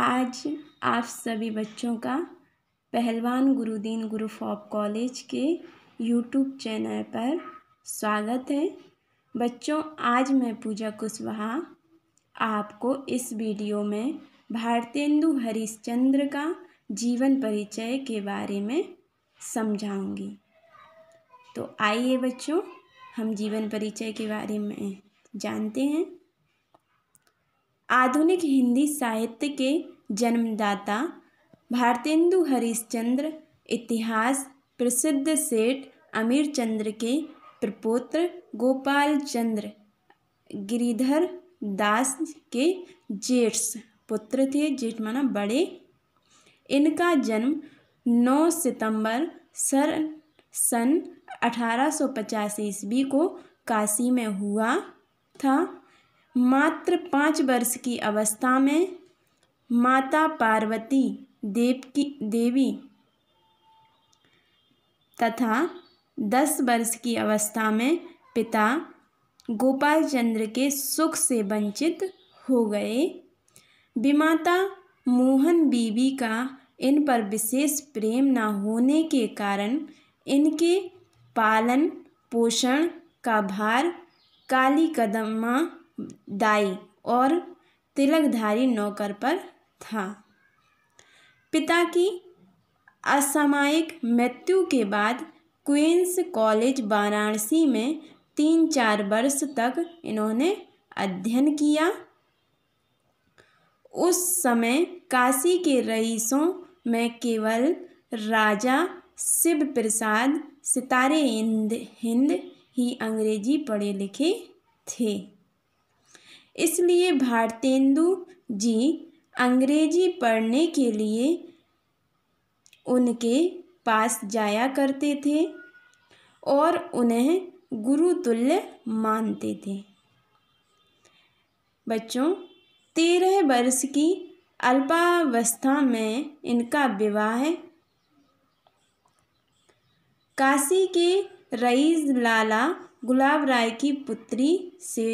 आज आप सभी बच्चों का पहलवान गुरुदीन गुरु फॉप कॉलेज के यूट्यूब चैनल पर स्वागत है बच्चों आज मैं पूजा कुशवाहा आपको इस वीडियो में भारतेंदु हरिश्चंद्र का जीवन परिचय के बारे में समझाऊंगी तो आइए बच्चों हम जीवन परिचय के बारे में जानते हैं आधुनिक हिंदी साहित्य के जन्मदाता भारतेंदु हरिश्चंद्र इतिहास प्रसिद्ध सेठ चंद्र के प्रपोत्र गोपाल चंद्र गिरिधर दास के जेठ पुत्र थे जेठ माना बड़े इनका जन्म 9 सितंबर सर सन 1885 ईस्वी को काशी में हुआ था मात्र पाँच वर्ष की अवस्था में माता पार्वती देव की देवी तथा दस वर्ष की अवस्था में पिता गोपाल चंद्र के सुख से वंचित हो गए विमाता मोहन बीबी का इन पर विशेष प्रेम न होने के कारण इनके पालन पोषण का भार काली कदमा दाई और तिलकधारी नौकर पर था पिता की असामायिक मृत्यु के बाद क्वींस कॉलेज वाराणसी में तीन चार वर्ष तक इन्होंने अध्ययन किया उस समय काशी के रईसों में केवल राजा शिव प्रसाद सितारे हिंद हिंद ही अंग्रेजी पढ़े लिखे थे इसलिए भारतेंदु जी अंग्रेजी पढ़ने के लिए उनके पास जाया करते थे और उन्हें गुरुतुल्य मानते थे बच्चों तेरह वर्ष की अल्पावस्था में इनका विवाह काशी के रईस लाला गुलाब राय की पुत्री से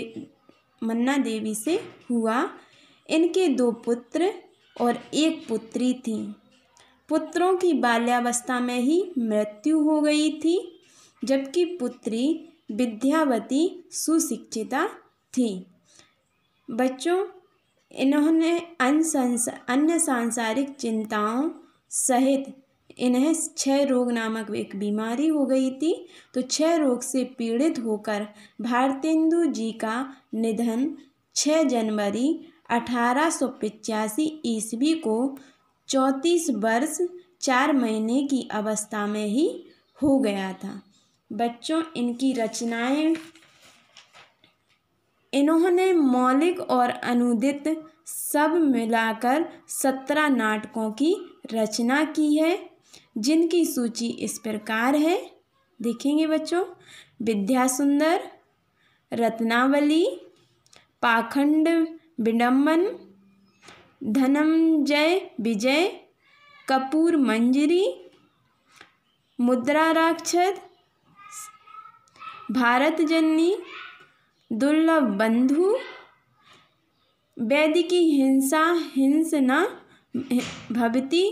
मन्ना देवी से हुआ इनके दो पुत्र और एक पुत्री थी पुत्रों की बाल्यावस्था में ही मृत्यु हो गई थी जबकि पुत्री विद्यावती सुशिक्षिता थी बच्चों इन्होंने अन्य सांसारिक चिंताओं सहित इन्हें क्षय रोग नामक एक बीमारी हो गई थी तो क्षय रोग से पीड़ित होकर भारतेंदु जी का निधन 6 जनवरी अठारह ईस्वी को चौंतीस वर्ष चार महीने की अवस्था में ही हो गया था बच्चों इनकी रचनाएं इन्होंने मौलिक और अनुदित सब मिलाकर सत्रह नाटकों की रचना की है जिनकी सूची इस प्रकार है देखेंगे बच्चों विद्या सुंदर रत्नावली पाखंड विडम्बन धनंजय विजय कपूर मंजरी मुद्रा राक्षत भारत जननी दुर्लभ बंधु वैदिकी हिंसा हिंसना भवती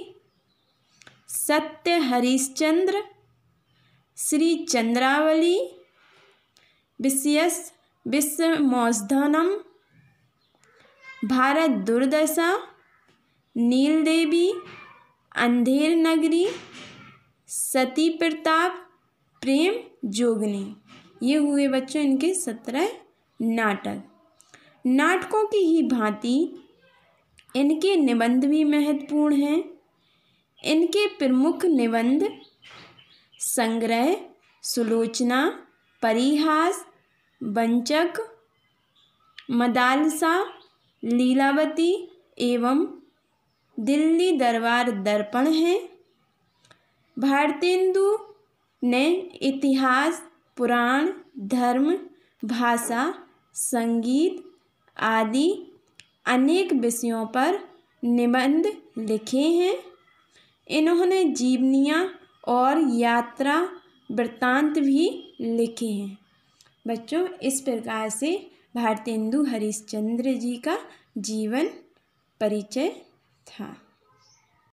सत्य हरिश्चंद्र श्री चंद्रावली विश्व मौसधनम भारत दुर्दशा नील देवी अंधेर नगरी सती प्रताप प्रेम जोगनी ये हुए बच्चों इनके सत्रह नाटक नाटकों की ही भांति इनके निबंध भी महत्वपूर्ण हैं इनके प्रमुख निबंध संग्रह सुलोचना परिहास वंचक मदालसा लीलावती एवं दिल्ली दरबार दर्पण हैं भारतेंदु ने इतिहास पुराण धर्म भाषा संगीत आदि अनेक विषयों पर निबंध लिखे हैं इन्होंने जीवनियाँ और यात्रा वृत्तांत भी लिखे हैं बच्चों इस प्रकार से भारतेंदु हरिश्चंद्र जी का जीवन परिचय था